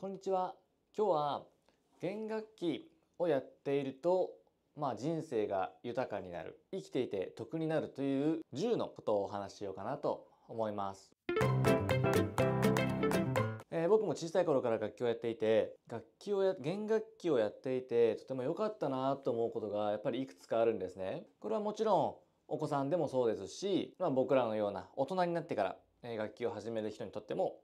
こんにちは今日は弦楽器をやっているとまあ人生が豊かになる生きていて得になるという10のことをお話ししようかなと思います、えー、僕も小さい頃から楽器をやっていて楽器をや弦楽器をやっていてとても良かったなと思うことがやっぱりいくつかあるんですねこれはもちろんお子さんでもそうですし、まあ、僕らのような大人になってから楽器を始める人にとっても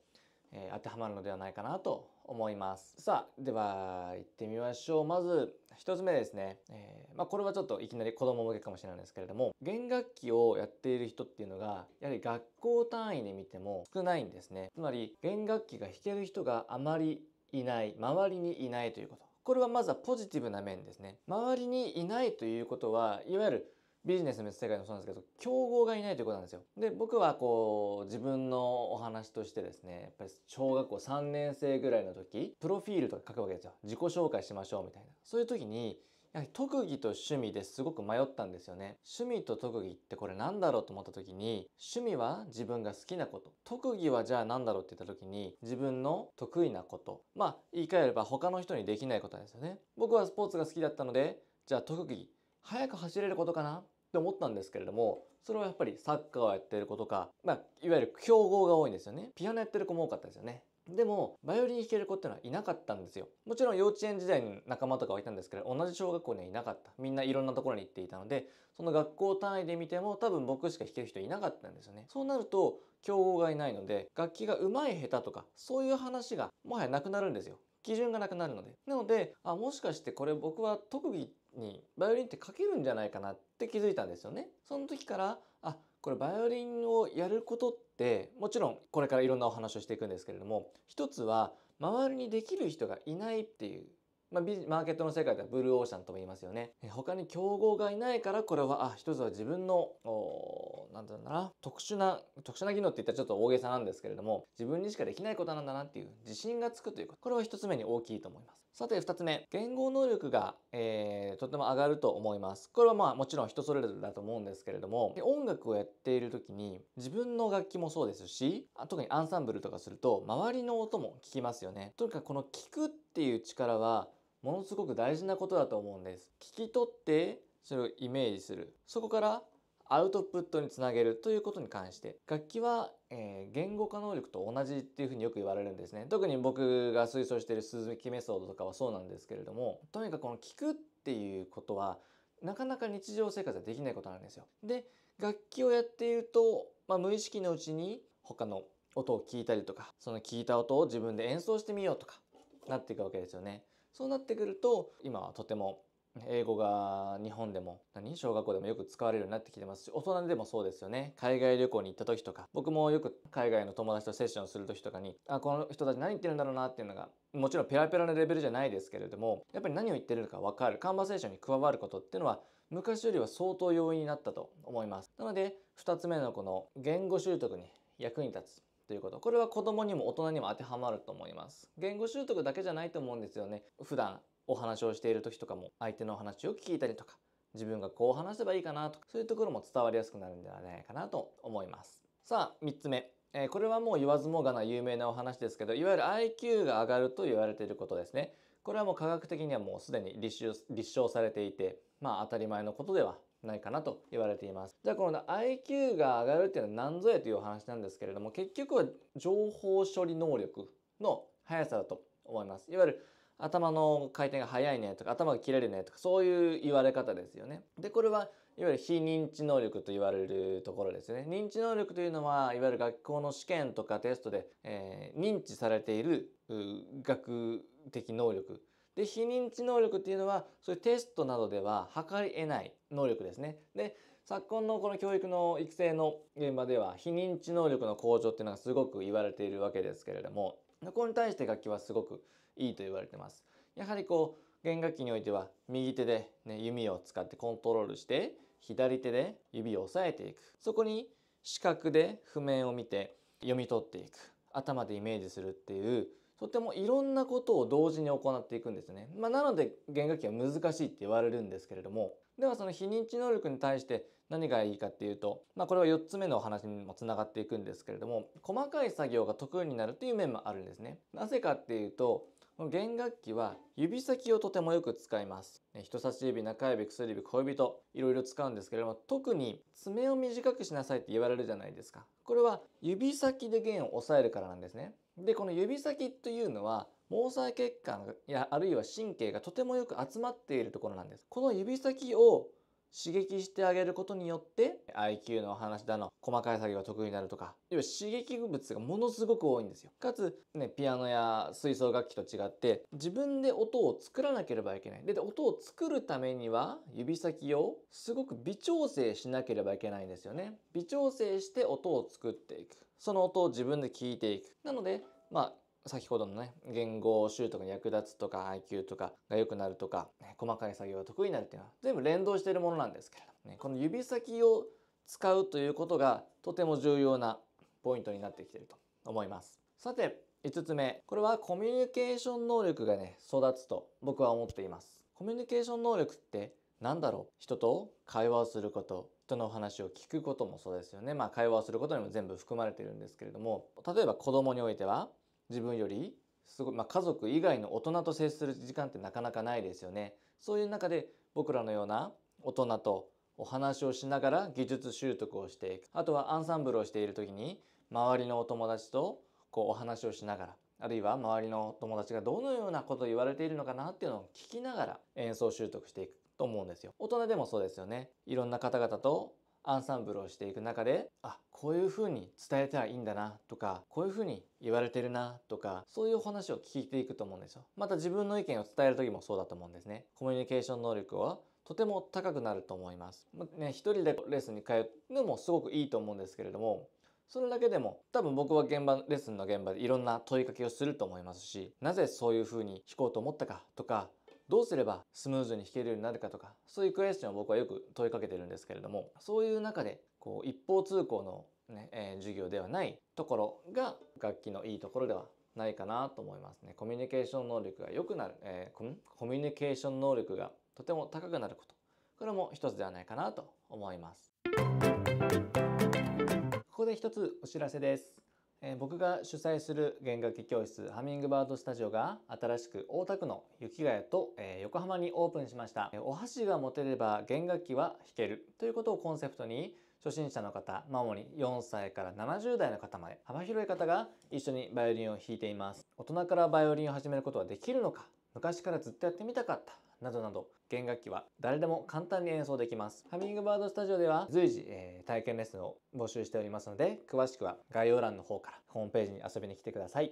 えー、当てはまるのではないかなと思います。さあ、では行ってみましょう。まず1つ目ですね。えー、まあ、これはちょっといきなり子供向けかもしれないんですけれども、弦楽器をやっている人っていうのが、やはり学校単位で見ても少ないんですね。つまり、弦楽器が弾ける人があまりいない、周りにいないということ。これはまずはポジティブな面ですね。周りにいないということは、いわゆるビジネスの世界もそうなんですけど競合がいないということなんですよ。で僕はこう自分のお話としてですねやっぱり小学校3年生ぐらいの時プロフィールとか書くわけですよ自己紹介しましょうみたいなそういう時にやはり特技と趣味ですごく迷ったんですよね。趣味と特技ってこれなんだろうと思った時に、趣味は自分が好きなこと。特技はじゃあ何だろうって言った時に、自分の得意なこと。まあ、言い換えれば他の人にできないことですよね。僕はスポーツが好きだったので、じゃあ特技。早く走れることかなって思ったんですけれどもそれはやっぱりサッカーをやってる子とか、まあ、いわゆる競合が多いんですよねピアノやってる子も多かったですよねでもバイオリン弾ける子ってのはいなかったんですよもちろん幼稚園時代の仲間とかはいたんですけど同じ小学校にはいなかったみんないろんなところに行っていたのでその学校単位で見ても多分僕しか弾ける人いなかったんですよねそうなると競合がいないので楽器が上手い下手とかそういう話がもはやなくなるんですよ基準がなくなるのでなのであもしかしてこれ僕は特技にバイオリンって書けるんじゃないかなって気づいたんですよね。その時からあこれバイオリンをやることってもちろんこれからいろんなお話をしていくんですけれども一つは周りにできる人がいないっていうまあ、マーケットの世界ではブルーオーシャンとも言いますよね。他に競合がいないから、これは、あ、一つは自分の、おなんて言うんだな、特殊な、特殊な技能って言ったらちょっと大げさなんですけれども、自分にしかできないことなんだなっていう自信がつくということ。これは一つ目に大きいと思います。さて、二つ目。言語能力が、えー、とても上がると思います。これはまあ、もちろん人それぞれだと思うんですけれども、音楽をやっている時に、自分の楽器もそうですし、特にアンサンブルとかすると、周りの音も聞きますよね。とにかくこの聞くっていう力は、ものすごく大事なことだと思うんです聞き取ってそれをイメージするそこからアウトプットにつなげるということに関して楽器は、えー、言語化能力と同じっていうふうによく言われるんですね特に僕が推奨している鈴木メソードとかはそうなんですけれどもとにかくこの聞くっていうことはなかなか日常生活はできないことなんですよで楽器をやっていると、まあ、無意識のうちに他の音を聞いたりとかその聞いた音を自分で演奏してみようとかなっていくわけですよねそうなってくると今はとても英語が日本でも何小学校でもよく使われるようになってきてますし大人でもそうですよね海外旅行に行った時とか僕もよく海外の友達とセッションする時とかにあこの人たち何言ってるんだろうなっていうのがもちろんペラペラなレベルじゃないですけれどもやっぱり何を言ってるのか分かるカンバセーションに加わることっていうのは昔よりは相当容易になったと思いますなので2つ目のこの言語習得に役に立つということ。これは子供にも大人にも当てはまると思います。言語習得だけじゃないと思うんですよね。普段お話をしている時とかも相手の話を聞いたりとか、自分がこう話せばいいかなとか、そういうところも伝わりやすくなるんではないかなと思います。さあ、3つ目。えー、これはもう言わずもがな有名なお話ですけど、いわゆる IQ が上がると言われていることですね。これはもう科学的にはもうすでに立証されていて、まあ当たり前のことではないかなと言われていますじゃあこの IQ が上がるっていうのは何ぞやというお話なんですけれども結局は情報処理能力の速さだと思いますいわゆる頭の回転が速いねとか頭が切れるねとかそういう言われ方ですよね。でこれはいわゆる非認知能力と言われるところですね。認知能力というのはいわゆる学校の試験とかテストで、えー、認知されている学的能力で、非認知能力っていうのは、そういうテストなどでは測り得ない能力ですね。で、昨今のこの教育の育成の現場では、非認知能力の向上っていうのがすごく言われているわけですけれども、ここに対して楽器はすごくいいと言われてます。やはりこう、弦楽器においては右手で、ね、弓を使ってコントロールして左手で指を押さえていくそこに視覚で譜面を見て読み取っていく頭でイメージするっていうとてもいろんなことを同時に行っていくんですね。まあ、なので弦楽器は難しいって言われるんですけれどもではその非認知能力に対して何がいいかっていうと、まあ、これは4つ目のお話にもつながっていくんですけれども細かい作業が得意になるという面もあるんですね。なぜかっていうと弦楽器は指先をとてもよく使います。人差し指、中指、薬指、小指といろいろ使うんですけれども、特に爪を短くしなさいって言われるじゃないですか。これは指先で弦を押さえるからなんですね。でこの指先というのは毛細血管やあるいは神経がとてもよく集まっているところなんです。この指先を刺激してあげることによって IQ の話だの細かい作業が得意になるとか要は刺激物がものすごく多いんですよかつねピアノや吹奏楽器と違って自分で音を作らなければいけないで音を作るためには指先をすごく微調整しなければいけないんですよね微調整して音を作っていくその音を自分で聞いていくなのでまあ先ほどのね、言語習得に役立つとか IQ とかが良くなるとか、ね、細かい作業が得意になるっていうのは全部連動しているものなんですけれどもね、この指先を使うということがとても重要なポイントになってきていると思います。さて、5つ目。これはコミュニケーション能力がね、育つと僕は思っています。コミュニケーション能力って何だろう人と会話をすること、人のお話を聞くこともそうですよね。まあ会話をすることにも全部含まれてるんですけれども、例えば子供においては、自分よりすごい、まあ、家族以外の大人と接する時間ってなかなかないですよね。そういう中で僕らのような大人とお話をしながら技術習得をしていくあとはアンサンブルをしている時に周りのお友達とこうお話をしながらあるいは周りの友達がどのようなことを言われているのかなっていうのを聞きながら演奏習得していくと思うんですよ。大人でもそうですよね。いろんな方々とアンサンブルをしていく中であこういうふうに伝えたらいいんだなとかこういうふうに言われてるなとかそういう話を聞いていくと思うんですよまた自分の意見を伝える時もそうだと思うんですねコミュニケーション能力はとても高くなると思います、まね、一人でレッスンに通うのもすごくいいと思うんですけれどもそれだけでも多分僕は現場レッスンの現場でいろんな問いかけをすると思いますしなぜそういうふうに弾こうと思ったかとかどうすればスムーズに弾けるようになるかとか、そういうクエスチョンを僕はよく問いかけてるんですけれども、そういう中で、こう、一方通行のね、えー、授業ではないところが楽器のいいところではないかなと思いますね。コミュニケーション能力が良くなる、えー、コミュニケーション能力がとても高くなること。これも一つではないかなと思います。ここで一つお知らせです。え僕が主催する弦楽器教室ハミングバードスタジオが新しく大田区の雪ヶ谷と、え横浜にオープンしました、えお箸が持てれば弦楽器は弾けるということをコンセプトに初心者の方、まもに4歳から70代の方まで幅広い方が一緒にバイオリンを弾いています大人からバイオリンを始めることはできるのか昔からずっとやってみたかったなどなど弦楽器は誰でも簡単に演奏できますハミングバードスタジオでは随時、えー、体験レッスンを募集しておりますので詳しくは概要欄の方からホームページに遊びに来てください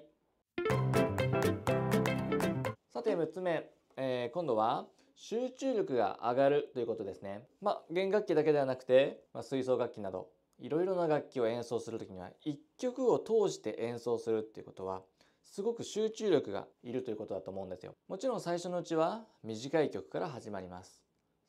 さて6つ目、えー、今度は集中力が上がるということですねまあ弦楽器だけではなくて、まあ、吹奏楽器などいろいろな楽器を演奏する時には一曲を通して演奏するっていうことはすごく集中力がいるということだと思うんですよ。もちろん最初のうちは短い曲から始まります。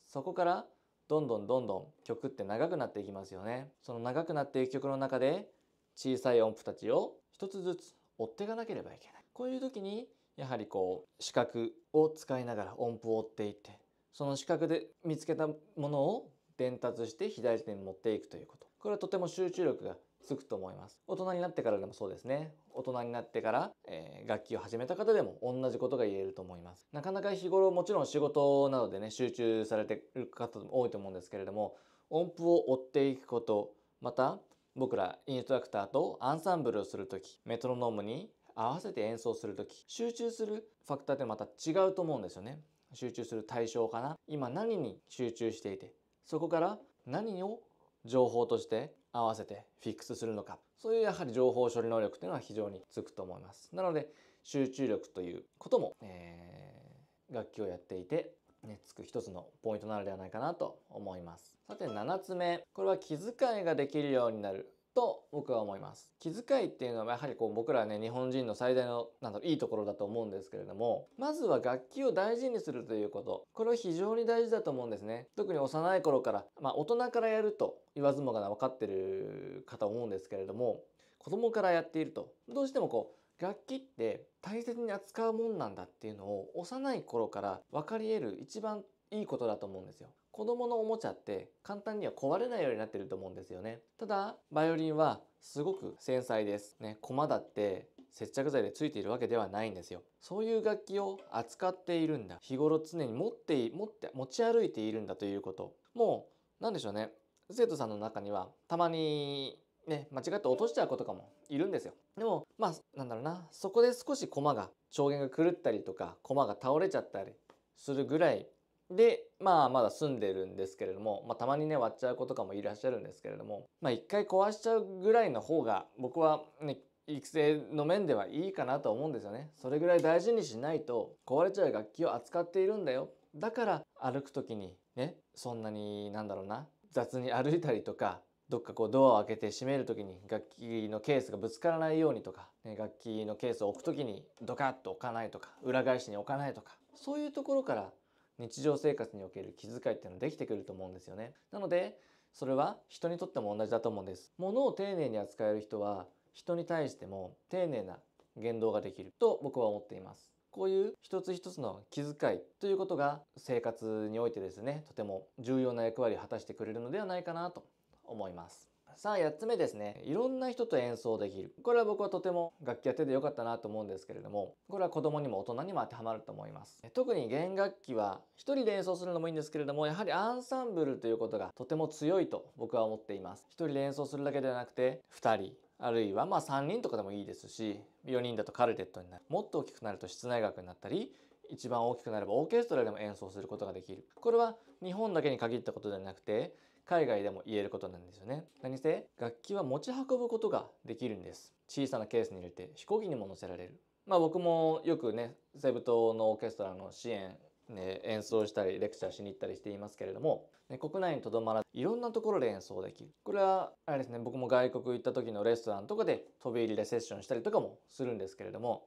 そこからどんどんどんどん曲って長くなっていきますよね。その長くなっていく曲の中で小さい音符たちを一つずつ追っていかなければいけない。こういう時にやはりこう視覚を使いながら音符を追っていってその視覚で見つけたものを伝達して左手に持っていくということこれはとても集中力がつくと思います。大人になってからでもそうですね。大人になってから、えー、楽器を始めた方でも同じことが言えると思います。なかなか日頃もちろん仕事などでね、集中されてる方も多いと思うんですけれども、音符を追っていくこと、また僕らインストラクターとアンサンブルをする時、メトロノームに合わせて演奏する時、集中するファクターってまた違うと思うんですよね。集中する対象かな。今何に集中していて、そこから何を情報として合わせてフィックスするのかそういうやはり情報処理能力というのは非常につくと思いますなので集中力ということも、えー、楽器をやっていてね、つく一つのポイントなのではないかなと思います。さて7つ目。これは気遣いができるようになる。と僕は思います。気遣いっていうのはやはりこう僕らね日本人の最大のなんだろういいところだと思うんですけれどもまずは楽器を大事にするということこれは非常に大事だと思うんですね。特に幼い頃からまあ大人からやると言わずもがな分かってるかと思うんですけれども子供からやっているとどうしてもこう楽器って大切に扱うもんなんだっていうのを幼い頃から分かり得る一番いいことだと思うんですよ。子供のおもちゃって簡単には壊れないようになってると思うんですよね。ただ、バイオリンはすごく繊細です。ね、駒だって接着剤で付いているわけではないんですよ。そういう楽器を扱っているんだ。日頃常に持って、持って、持ち歩いているんだということ。もう、なんでしょうね。生徒さんの中には、たまにね、間違って落としちゃう子とかもいるんですよ。でも、まあ、なんだろうな、そこで少し駒が、調弦が狂ったりとか、駒が倒れちゃったりするぐらいで、まあ、まだ住んでるんですけれども、まあ、たまにね、割っちゃう子とかもいらっしゃるんですけれども、まあ、一回壊しちゃうぐらいの方が、僕はね、育成の面ではいいかなと思うんですよね。それぐらい大事にしないと、壊れちゃう楽器を扱っているんだよ。だから、歩く時に、ね、そんなに、なんだろうな、雑に歩いたりとか、どっかこうドアを開けて閉める時に楽器のケースがぶつからないようにとか、ね、楽器のケースを置く時にドカッと置かないとか裏返しに置かないとかそういうところから日常生活における気遣いっていうのできてくると思うんですよね。なのでそれは人にとっても同じだと思うんです。物を丁寧に扱える人は人に対しても丁寧な言動ができると僕は思っています。こういう一つ一つの気遣いということが生活においてですねとても重要な役割を果たしてくれるのではないかなと思います。さあ、8つ目ですね。いろんな人と演奏できる。これは僕はとても楽器やっててよかったなと思うんですけれども、これは子供にも大人にも当てはまると思います。特に弦楽器は1人で演奏するのもいいんですけれども、やはりアンサンブルということがとても強いと僕は思っています。1人で演奏するだけではなくて、2人、あるいはまあ3人とかでもいいですし、4人だとカルテットになる。もっと大きくなると室内楽になったり、一番大きくなればオーケストラでも演奏することができる。これは日本だけに限ったことではなくて、海外でも言えることなんですよね。何せ楽器は持ち運ぶことができるんです。小さなケースに入れて飛行機にも乗せられる。まあ僕もよくねセブ島のオーケストラの支援ね、演奏したりレクチャーしに行ったりしていますけれども、ね、国内にとどまらずいろんなところで演奏できるこれはあれですね僕も外国行った時のレストランとかで飛び入りでセッションしたりとかもするんですけれども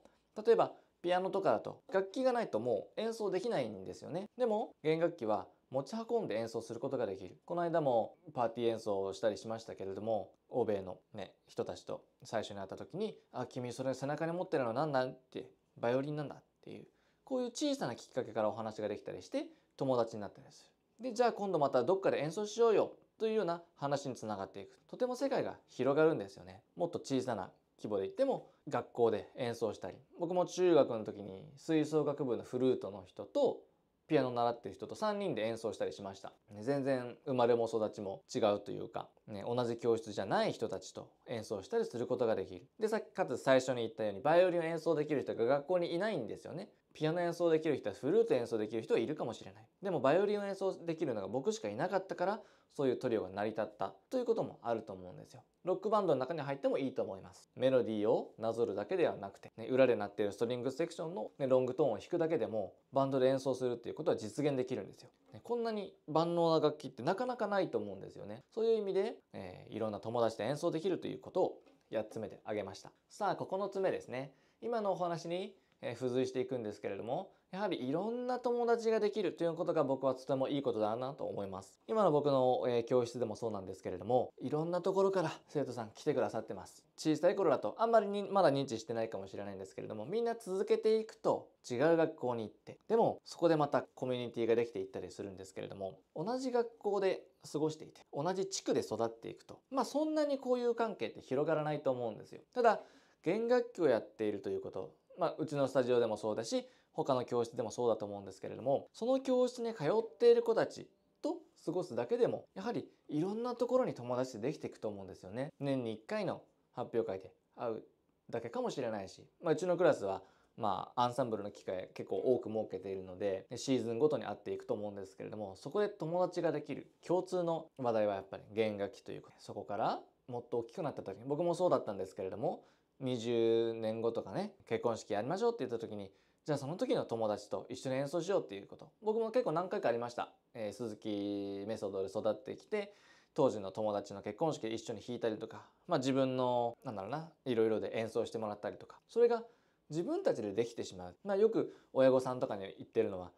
例えばピアノとかだと楽器がないともう演奏できないんですよねでも弦楽器は持ち運んで演奏することができるこの間もパーティー演奏をしたりしましたけれども欧米の、ね、人たちと最初に会った時に「あ君それ背中に持ってるの何なん?」ってバイオリンなんだっていうこういう小さなきっかけからお話ができたりして友達になったりする。でじゃあ今度またどっかで演奏しようよというような話につながっていくとても世界が広がるんですよねもっと小さな規模で言っても学校で演奏したり僕も中学の時に吹奏楽部のフルートの人とピアノ習ってる人と3人で演奏したりしました。ね、全然生まれも育ちも違うというか、ね、同じ教室じゃない人たちと演奏したりすることができる。で、さっきかつ最初に言ったように、バイオリンを演奏できる人が学校にいないんですよね。ピアノ演奏できる人はフルート演奏できる人はいるかもしれないでもバイオリンを演奏できるのが僕しかいなかったからそういうトリオが成り立ったということもあると思うんですよロックバンドの中に入ってもいいと思いますメロディーをなぞるだけではなくて、ね、裏で鳴っているストリングセクションの、ね、ロングトーンを弾くだけでもバンドで演奏するっていうことは実現できるんですよ、ね、こんなに万能な楽器ってなかなかないと思うんですよねそういう意味で、えー、いろんな友達と演奏できるということを8つ目で挙げましたさあ9つ目ですね今のお話に付随していくんですけれどもやはりいろんな友達ができるということが僕はとてもいいことだなと思います今の僕の教室でもそうなんですけれどもいろんなところから生徒さん来てくださってます小さい頃だとあんまりにまだ認知してないかもしれないんですけれどもみんな続けていくと違う学校に行ってでもそこでまたコミュニティができていったりするんですけれども同じ学校で過ごしていて同じ地区で育っていくとまあそんなに交友関係って広がらないと思うんですよただ弦楽器をやっているということまあ、うちのスタジオでもそうだし他の教室でもそうだと思うんですけれどもその教室に通っている子たちと過ごすだけでもやはりいろんなところに友達でできていくと思うんですよね。年に1回の発表会で会うだけかもしれないし、まあ、うちのクラスはまあ、アンサンブルの機会結構多く設けているのでシーズンごとに会っていくと思うんですけれどもそこで友達ができる共通の話題はやっぱり弦楽器というかそこからもっと大きくなった時に僕もそうだったんですけれども20年後とかね結婚式やりましょうって言った時にじゃあその時の友達と一緒に演奏しようっていうこと僕も結構何回かありました、えー、鈴木メソッドで育ってきて当時の友達の結婚式で一緒に弾いたりとか、まあ、自分のなんだろうないろいろで演奏してもらったりとかそれが自分たちでできてしまう、まあ、よく親御さんとかに言ってるのは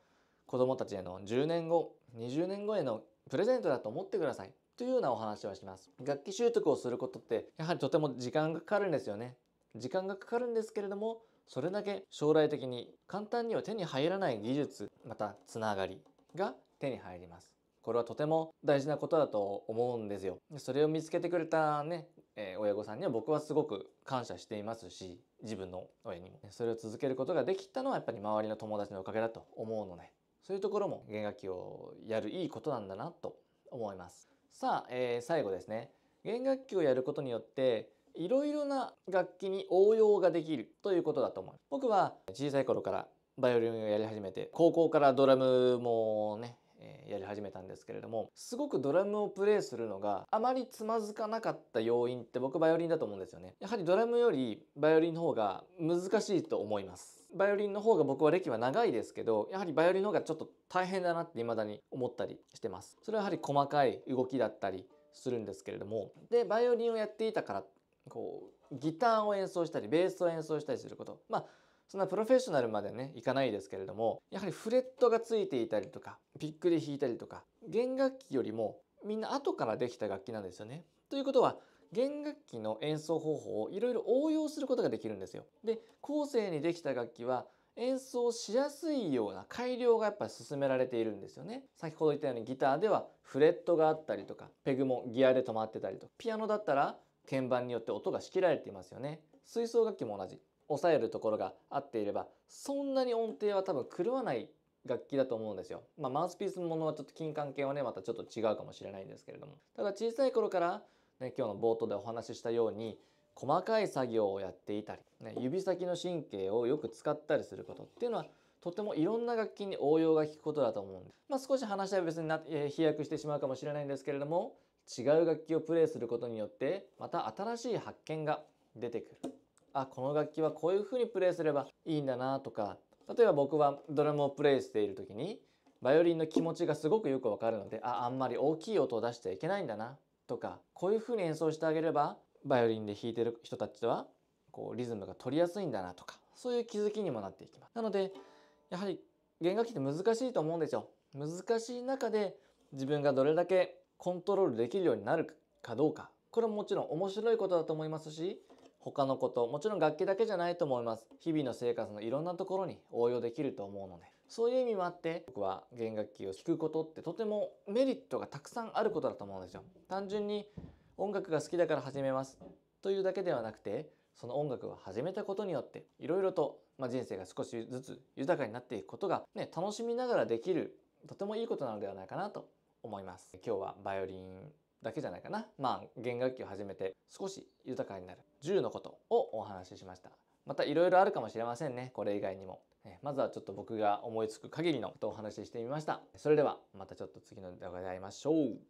子供たちへの10年後20年後へのプレゼントだと思ってくださいというようなお話はします楽器習得をすることってやはりとても時間がかかるんですよね時間がかかるんですけれどもそれだけ将来的に簡単には手に入らない技術またつながりが手に入りますこれはとても大事なことだと思うんですよそれを見つけてくれたね、えー、親御さんには僕はすごく感謝していますし自分の親にもそれを続けることができたのはやっぱり周りの友達のおかげだと思うのでそういうところも弦楽器をやるいいことなんだなと思いますさあ、えー、最後ですね弦楽器をやることによっていろいろな楽器に応用ができるということだと思う僕は小さい頃からバイオリンをやり始めて高校からドラムもねやり始めたんですけれどもすごくドラムをプレイするのがあまりつまずかなかった要因って僕バイオリンだと思うんですよねやはりドラムよりバイオリンの方が難しいと思いますバイオリンの方が僕は歴は長いですけどやはりバイオリンの方がちょっと大変だなって未だに思ったりしてますそれはやはり細かい動きだったりするんですけれどもでバイオリンをやっていたからこうギターを演奏したりベースを演奏したりすることまあそんなプロフェッショナルまでねいかないですけれどもやはりフレットがついていたりとかピックで弾いたりとか弦楽器よりもみんな後からできた楽器なんですよね。ということは弦楽器の演奏方法をいろいろ応用することができるんですよ。で後世にできた楽器は演奏しやすいような改良がやっぱり進められているんですよね先ほど言ったようにギターではフレットがあったりとかペグもギアで止まってたりとピアノだったら鍵盤によって音が仕切られていますよね吹奏楽器も同じ押さえるところが合っていればそんなに音程は多分狂わない楽器だと思うんですよ。まあ、マウスピースものはちょっと金管系はねまたちょっと違うかもしれないんですけれどもただ小さい頃から、ね、今日の冒頭でお話ししたように細かい作業をやっていたり、ね、指先の神経をよく使ったりすることっていうのはとてもいろんな楽器に応用が効くことだと思うんです。まあ、少し話は別にな、えー、飛躍してしまうかもしれないんですけれども違う楽器をプレイすることによってまた新しい発見が出てくるあこの楽器はこういう風にプレイすればいいんだなとか例えば僕はドラムをプレイしている時にバイオリンの気持ちがすごくよくわかるのでああんまり大きい音を出しちゃいけないんだなとかこういう風に演奏してあげればバイオリンで弾いてる人たちはこうリズムが取りやすいんだなとかそういう気づきにもなっていきます。なのでやはり弦楽器って難しいと思うんですよ。難しい中で自分がどれだけコントロールできるようになるかどうかこれももちろん面白いことだと思いますし他のこともちろん楽器だけじゃないと思います日々の生活のいろんなところに応用できると思うのでそういう意味もあって僕は弦楽器を弾くことってとてもメリットがたくさんあることだと思うんですよ単純に音楽が好きだから始めますというだけではなくてその音楽を始めたことによっていろいろと、まあ、人生が少しずつ豊かになっていくことが、ね、楽しみながらできるとてもいいことなのではないかなと思います。今日はバイオリンだけじゃないかな。まあ、弦楽器を始めて少し豊かになる10のことをお話ししました。またいろいろあるかもしれませんね。これ以外にも。まずはちょっと僕が思いつく限りのことをお話ししてみました。それではまたちょっと次の動画で会いましょう。